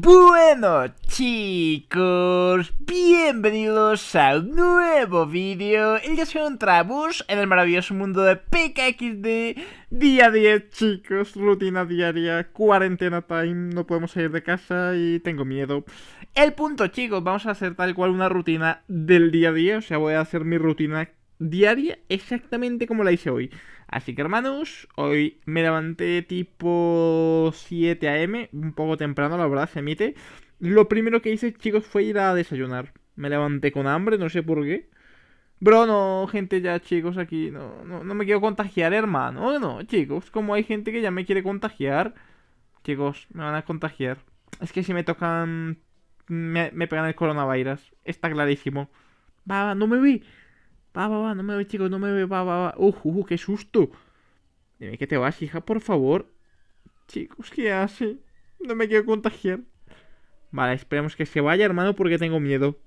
Bueno chicos, bienvenidos a un nuevo vídeo El día se trabus en el maravilloso mundo de PKXD Día 10 chicos, rutina diaria, cuarentena time, no podemos salir de casa y tengo miedo El punto chicos, vamos a hacer tal cual una rutina del día a día O sea, voy a hacer mi rutina diaria exactamente como la hice hoy. Así que hermanos, hoy me levanté tipo 7 am, un poco temprano, la verdad se emite. Lo primero que hice, chicos, fue ir a desayunar. Me levanté con hambre, no sé por qué. Bro, no, gente, ya, chicos, aquí no, no, no me quiero contagiar, hermano. No, chicos, como hay gente que ya me quiere contagiar, chicos, me van a contagiar. Es que si me tocan, me, me pegan el coronavirus. Está clarísimo. Va, no me vi. Va, va, va, no me ve, chicos, no me ve, va, va, va. ¡Uh, qué susto! Dime que te vas, hija, por favor. Chicos, ¿qué hace? No me quiero contagiar. Vale, esperemos que se vaya, hermano, porque tengo miedo.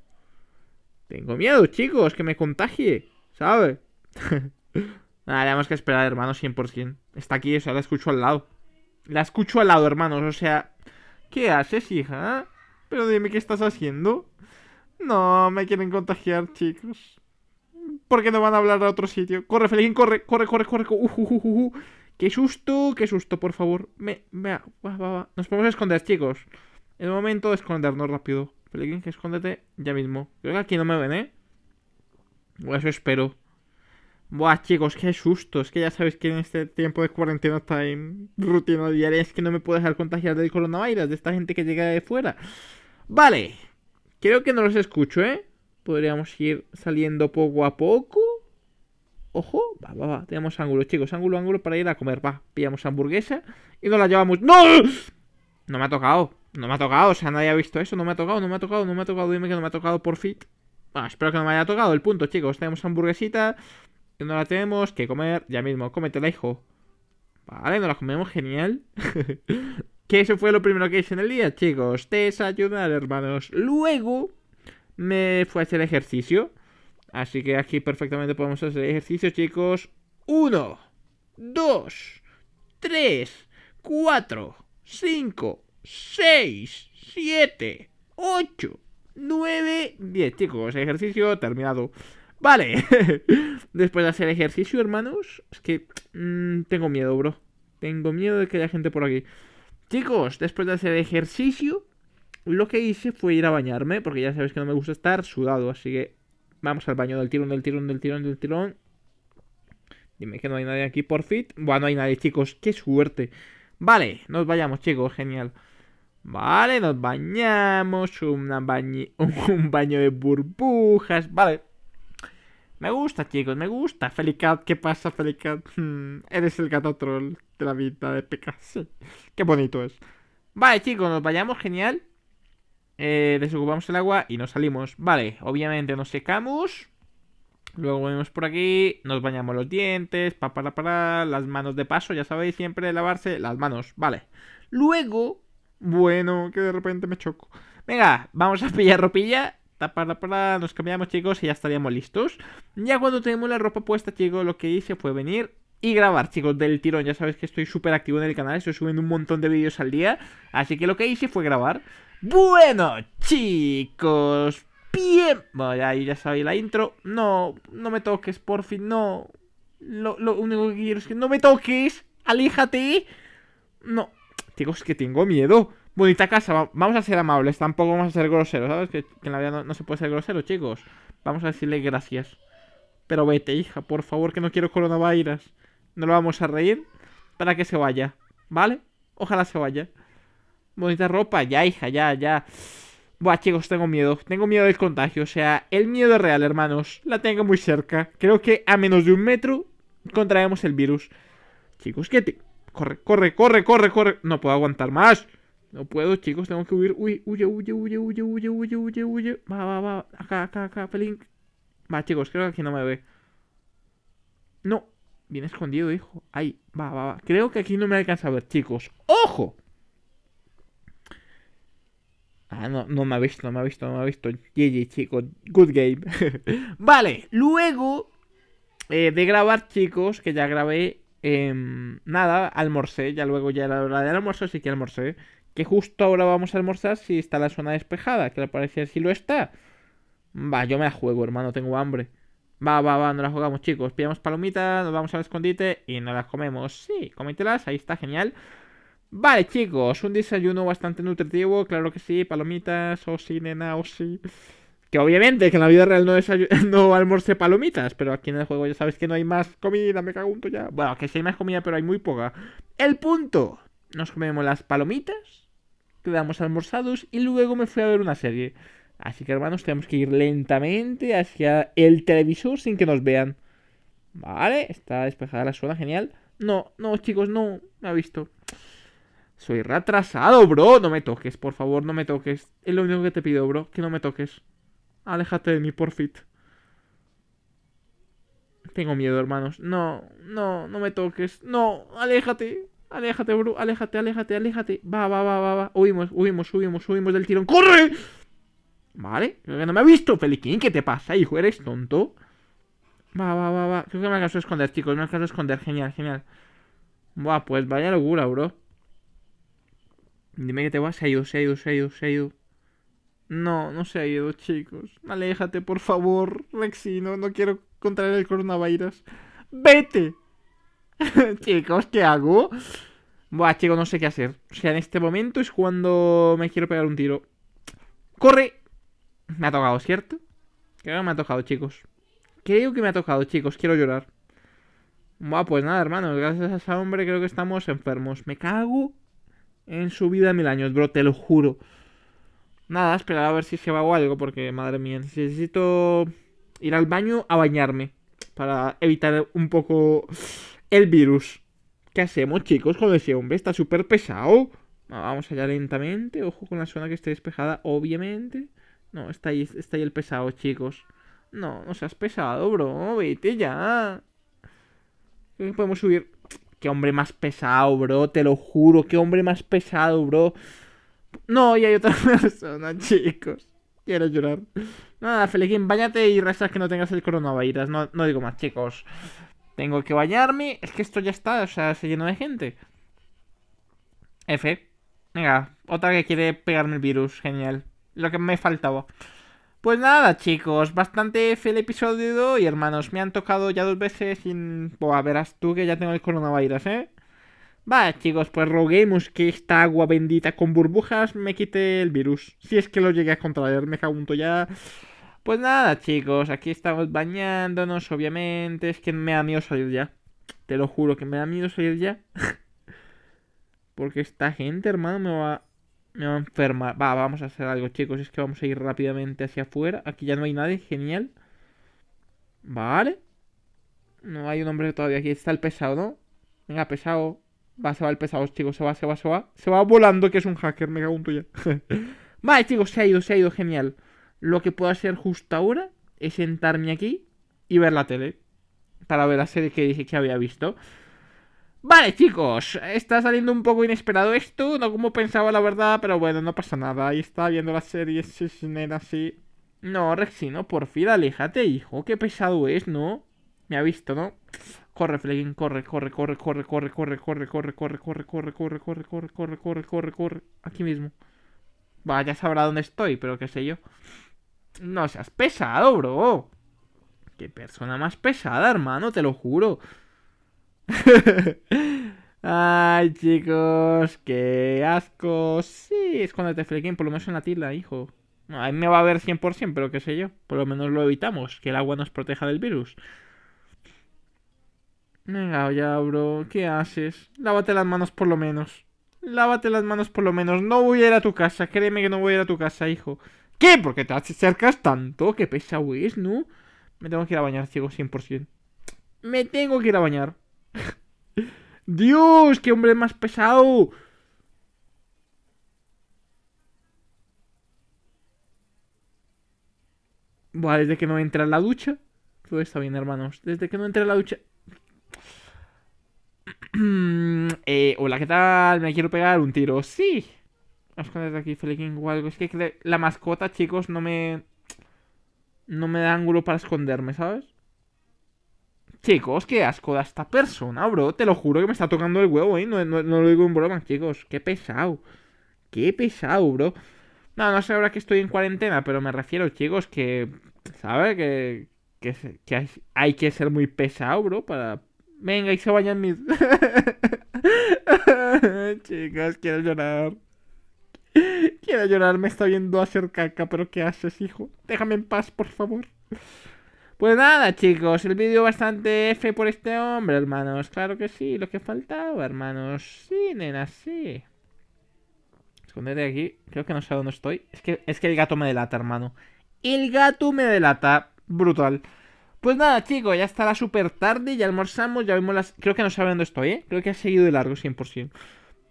Tengo miedo, chicos, que me contagie, ¿sabes? Vale, tenemos que esperar, hermano, 100%. Está aquí, o sea, la escucho al lado. La escucho al lado, hermanos, o sea... ¿Qué haces, hija? ¿Eh? Pero dime qué estás haciendo. No, me quieren contagiar, chicos. Porque no van a hablar a otro sitio? Corre, Felín, corre, corre, corre, corre. Uh, uh, uh, uh, qué susto, qué susto, por favor. Me, va, va, Nos podemos esconder, chicos. El momento de escondernos rápido. que escóndete ya mismo. Creo que aquí no me ven, ¿eh? eso espero. Buah, chicos, qué susto. Es que ya sabéis que en este tiempo de cuarentena está en rutina diaria. Es que no me puedo dejar contagiar del coronavirus, de esta gente que llega de fuera. Vale. Creo que no los escucho, ¿eh? Podríamos ir saliendo poco a poco. Ojo, va, va, va. Tenemos ángulo, chicos. Ángulo, ángulo para ir a comer. Va, pillamos hamburguesa y nos la llevamos. ¡No! No me ha tocado. No me ha tocado. O sea, nadie ha visto eso. No me ha tocado, no me ha tocado, no me ha tocado. Dime que no me ha tocado por fit. Ah, espero que no me haya tocado el punto, chicos. Tenemos hamburguesita. no la tenemos que comer ya mismo. Cómetela, hijo. Vale, nos la comemos genial. que eso fue lo primero que hice en el día, chicos. Desayunar, hermanos. Luego me fue a hacer ejercicio. Así que aquí perfectamente podemos hacer ejercicio, chicos. 1, 2, 3, 4, 5, 6, 7, 8, 9, 10. Chicos, ejercicio terminado. Vale. Después de hacer ejercicio, hermanos. Es que mm, tengo miedo, bro. Tengo miedo de que haya gente por aquí. Chicos, después de hacer ejercicio, lo que hice fue ir a bañarme, porque ya sabéis que no me gusta estar sudado, así que vamos al baño del tirón, del tirón, del tirón, del tirón. Dime que no hay nadie aquí por fit. Bueno, no hay nadie, chicos, qué suerte. Vale, nos vayamos, chicos, genial. Vale, nos bañamos, un baño de burbujas, vale. Me gusta, chicos, me gusta. Felicat, ¿qué pasa, Felicat? Eres el gato troll de la vida de sí Qué bonito es. Vale, chicos, nos vayamos, genial. Eh, desocupamos el agua y nos salimos. Vale, obviamente nos secamos. Luego venimos por aquí, nos bañamos los dientes, pa, para, para, las manos de paso, ya sabéis, siempre lavarse las manos, vale. Luego, bueno, que de repente me choco. Venga, vamos a pillar ropilla, para, nos cambiamos chicos y ya estaríamos listos. Ya cuando tenemos la ropa puesta, chicos, lo que hice fue venir y grabar, chicos, del tirón. Ya sabéis que estoy súper activo en el canal, estoy subiendo un montón de vídeos al día, así que lo que hice fue grabar. Bueno, chicos, bien. Bueno, ahí ya sabéis la intro. No, no me toques, por fin, no. Lo, único que quiero es que no me toques. alíjate, No, chicos, que tengo miedo. Bonita casa, vamos a ser amables, tampoco vamos a ser groseros, ¿sabes? Que, en la vida no, no, se puede ser grosero, chicos. Vamos a decirle gracias. Pero vete, hija, por favor, que no quiero coronavirus. No lo vamos a reír para que se vaya, ¿vale? Ojalá se vaya bonita ropa, ya hija, ya, ya. Buah, chicos, tengo miedo. Tengo miedo del contagio. O sea, el miedo es real, hermanos. La tengo muy cerca. Creo que a menos de un metro contraemos el virus. Chicos, qué te... Corre, corre, corre, corre, corre. No puedo aguantar más. No puedo, chicos. Tengo que huir. Uy, huye, huye, huye, huye, huye, huye, huye, huye. Va, va, va. Acá, acá, acá, pelín. Va, chicos, creo que aquí no me ve. No. Viene escondido, hijo. Ahí, va, va, va. Creo que aquí no me alcanza a ver, chicos. ¡Ojo! Ah, no, me ha visto, no me ha visto, no me ha visto. GG, chicos. Good game. vale, luego eh, de grabar, chicos, que ya grabé. Em, nada, almorcé. Ya luego ya era la hora del almuerzo, así que almorcé. Que justo ahora vamos a almorzar si está la zona despejada. Que le parecer si lo está. Va, yo me la juego, hermano, tengo hambre. Va, va, va, no la jugamos, chicos. Pillamos palomitas, nos vamos al escondite y nos las comemos. Sí, las ahí está, genial. Vale, chicos, un desayuno bastante nutritivo, claro que sí, palomitas, o oh, sí, nena, o oh sí. Que obviamente que en la vida real no, no palomitas, pero aquí en el juego ya sabes que no hay más comida, me cago en ya. Bueno, que sí hay más comida, pero hay muy poca. El punto, nos comemos las palomitas, quedamos almorzados y luego me fui a ver una serie. Así que hermanos, tenemos que ir lentamente hacia el televisor sin que nos vean. Vale, está despejada la zona, genial. No, no, chicos, no, me ha visto. Soy retrasado, bro. No me toques, por favor, no me toques. Es lo único que te pido, bro, que no me toques. Aléjate ah, de mí, porfit. Tengo miedo, hermanos. No, no, no me toques. No, aléjate. Aléjate, bro. Aléjate, aléjate, aléjate. Va, va, va, va, va. Huimos, huimos, huimos, huimos del tirón. ¡Corre! Vale, creo que no me ha visto, Feliquín. ¿Qué te pasa, hijo? ¿Eres tonto? Va, va, va, va. Creo que me alcanzó a esconder, chicos. Me alcanzó a esconder. Genial, genial. Buah, pues vaya locura, bro. Dime que te vas, se ha ido, se ha ido, se ha ido, se ha ido. No, no se ha ido, chicos. Aléjate, por favor, Rexino. No quiero contraer el coronavirus. ¡Vete! chicos, ¿qué hago? Buah, chicos, no sé qué hacer. O sea, en este momento es cuando me quiero pegar un tiro. ¡Corre! Me ha tocado, ¿cierto? Creo que me ha tocado, chicos. Creo que me ha tocado, chicos. Quiero llorar. Buah, pues nada, hermanos. Gracias a ese hombre creo que estamos enfermos. Me cago en su vida mil años, bro, te lo juro. Nada, esperar a ver si se va o algo, porque madre mía, necesito ir al baño a bañarme para evitar un poco el virus. ¿Qué hacemos, chicos, con ese hombre? Está súper pesado. Vamos allá lentamente, ojo con la zona que esté despejada, obviamente. No, está ahí, está ahí el pesado, chicos. No, no seas pesado, bro, vete ya. podemos subir qué hombre más pesado, bro, te lo juro, qué hombre más pesado, bro. No, y hay otra persona, chicos. Quiero llorar. Nada, Felequín, bañate y restas que no tengas el coronavirus. No, no digo más, chicos. Tengo que bañarme. Es que esto ya está, o sea, se llenó de gente. F. Venga, otra que quiere pegarme el virus. Genial. Lo que me faltaba. Pues nada, chicos, bastante feliz el episodio y hermanos. Me han tocado ya dos veces sin. a verás tú que ya tengo el coronavirus, ¿eh? Vale, chicos, pues roguemos que esta agua bendita con burbujas me quite el virus. Si es que lo llegué a contraer, me todo ya. Pues nada, chicos, aquí estamos bañándonos, obviamente. Es que me da miedo salir ya. Te lo juro que me da miedo salir ya. Porque esta gente, hermano, me va me va a enfermar. Va, vamos a hacer algo, chicos. Es que vamos a ir rápidamente hacia afuera. Aquí ya no hay nadie. Genial. Vale. No hay un hombre todavía. Aquí está el pesado, ¿no? Venga, pesado. Va, se va el pesado, chicos. Se va, se va, se va. Se va volando, que es un hacker. Me cago en tuya. vale, chicos. Se ha ido, se ha ido. Genial. Lo que puedo hacer justo ahora es sentarme aquí y ver la tele. Para ver la serie que dije que había visto. Vale, chicos, está saliendo un poco inesperado esto, no como pensaba la verdad, pero bueno, no pasa nada. Ahí está viendo la serie nena, así. No, Rexino, por fin, aléjate, hijo. Qué pesado es, ¿no? Me ha visto, ¿no? Corre, corre, corre, corre, corre, corre, corre, corre, corre, corre, corre, corre, corre, corre, corre, corre, corre, corre, corre, corre. Aquí mismo. Va, ya sabrá dónde estoy, pero qué sé yo. No seas pesado, bro. Qué persona más pesada, hermano, te lo juro. Ay, chicos, qué asco. Sí, es cuando te flequen, por lo menos en la tila, hijo. a mí me va a ver 100%, pero qué sé yo. Por lo menos lo evitamos, que el agua nos proteja del virus. Venga, ya, bro, ¿qué haces? Lávate las manos por lo menos. Lávate las manos por lo menos. No voy a ir a tu casa, créeme que no voy a ir a tu casa, hijo. ¿Qué? Porque te acercas tanto? ¿Qué pesa, es, no? Me tengo que ir a bañar, ciego, 100%. Me tengo que ir a bañar. Dios, qué hombre más pesado. Buah, desde que no entra en la ducha. Todo está bien, hermanos. Desde que no entra en la ducha. Eh, hola, ¿qué tal? Me quiero pegar un tiro. Sí. Vamos aquí, algo. Es que la mascota, chicos, no me. No me da ángulo para esconderme, ¿sabes? Chicos, qué asco de esta persona, bro. Te lo juro que me está tocando el huevo, ¿eh? No, lo digo en broma, chicos. Qué pesado. Qué pesado, bro. No, no sé ahora que estoy en cuarentena, pero me refiero, chicos, que... ¿Sabes? Que, que, hay, que ser muy pesado, bro, para... Venga, y se vayan mis... chicos, quiero llorar. Quiero llorar, me está viendo hacer caca, pero ¿qué haces, hijo? Déjame en paz, por favor. Pues nada, chicos, el vídeo bastante F por este hombre, hermanos. Claro que sí, lo que faltaba, hermanos. Sí, nena, sí. de aquí. Creo que no sé dónde estoy. Es que, es que el gato me delata, hermano. El gato me delata. Brutal. Pues nada, chicos, ya está la súper tarde. Ya almorzamos, ya vemos las... Creo que no sabe dónde estoy, ¿eh? Creo que ha seguido de largo, 100%.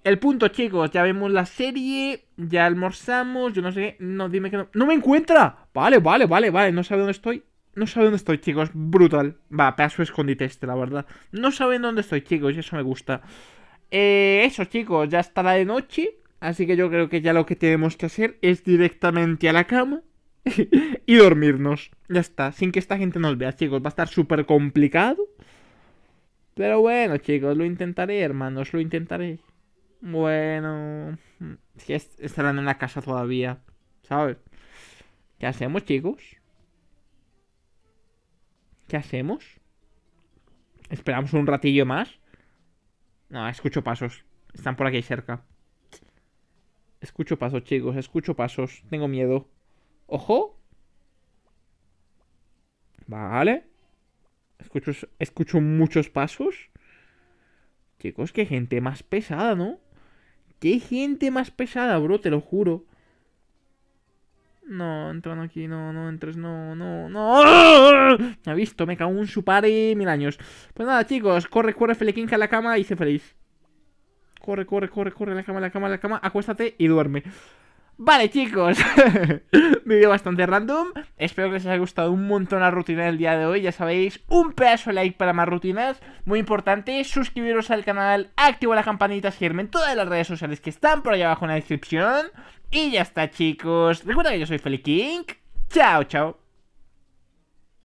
El punto, chicos, ya vemos la serie, ya almorzamos, yo no sé qué, no, dime que no... ¡No me encuentra! Vale, vale, vale, vale, no sabe dónde estoy, no saben dónde estoy, chicos. Brutal. Va, pedazo escondite este, la verdad. No saben dónde estoy, chicos. Y eso me gusta. Eh, eso, chicos. Ya estará de noche. Así que yo creo que ya lo que tenemos que hacer es directamente a la cama y dormirnos. Ya está. Sin que esta gente nos vea, chicos. Va a estar súper complicado. Pero bueno, chicos. Lo intentaré, hermanos. Lo intentaré. Bueno. si estarán en la casa todavía. ¿Sabes? ¿Qué hacemos, chicos? ¿Qué hacemos? ¿Esperamos un ratillo más? No, escucho pasos. Están por aquí cerca. Escucho pasos, chicos. Escucho pasos. Tengo miedo. ¡Ojo! Vale. Escucho, escucho muchos pasos. Chicos, qué gente más pesada, ¿no? Qué gente más pesada, bro, te lo juro. No, entran aquí, no, no entres, no, no, no. Me ha visto, me cago en su y mil años. Pues nada, chicos, corre, corre, Felequinca a la cama y se feliz. Corre, corre, corre, corre, la cama, la cama, la cama, acuéstate y duerme. Vale, chicos, vídeo bastante random. Espero que les haya gustado un montón la rutina del día de hoy. Ya sabéis, un pedazo de like para más rutinas. Muy importante, suscribiros al canal, Activa la campanita, seguirme en todas las redes sociales que están por allá abajo en la descripción. Y ya está, chicos. Recuerda que yo soy Feli King. Chao, chao.